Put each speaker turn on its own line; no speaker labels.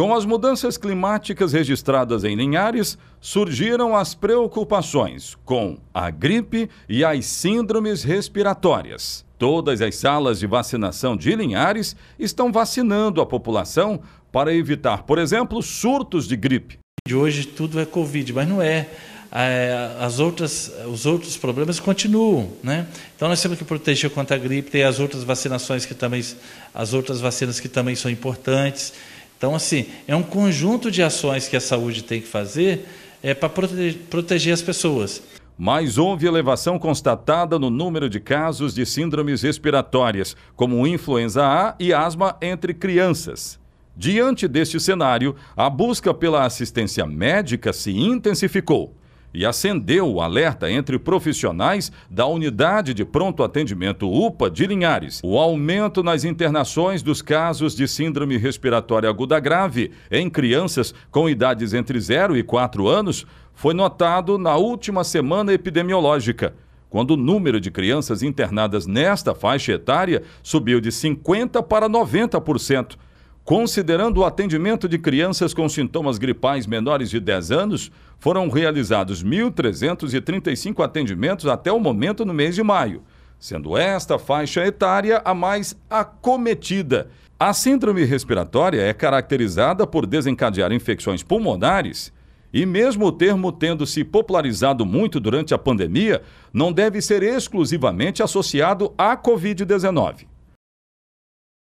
Com as mudanças climáticas registradas em Linhares, surgiram as preocupações com a gripe e as síndromes respiratórias. Todas as salas de vacinação de Linhares estão vacinando a população para
evitar, por exemplo, surtos de gripe. De hoje tudo é Covid, mas não é. é as outras, os outros problemas continuam, né? Então nós temos que proteger contra a gripe, tem as outras vacinações que também, as outras vacinas que também são importantes. Então, assim, é um conjunto de ações que a saúde tem que fazer é, para prote proteger as
pessoas. Mas houve elevação constatada no número de casos de síndromes respiratórias, como influenza A e asma entre crianças. Diante deste cenário, a busca pela assistência médica se intensificou e acendeu o alerta entre profissionais da unidade de pronto atendimento UPA de Linhares. O aumento nas internações dos casos de síndrome respiratória aguda grave em crianças com idades entre 0 e 4 anos foi notado na última semana epidemiológica. Quando o número de crianças internadas nesta faixa etária subiu de 50% para 90%. Considerando o atendimento de crianças com sintomas gripais menores de 10 anos, foram realizados 1.335 atendimentos até o momento no mês de maio, sendo esta faixa etária a mais acometida. A síndrome respiratória é caracterizada por desencadear infecções pulmonares. E mesmo o termo tendo se popularizado muito durante a pandemia, não deve ser exclusivamente associado à Covid-19.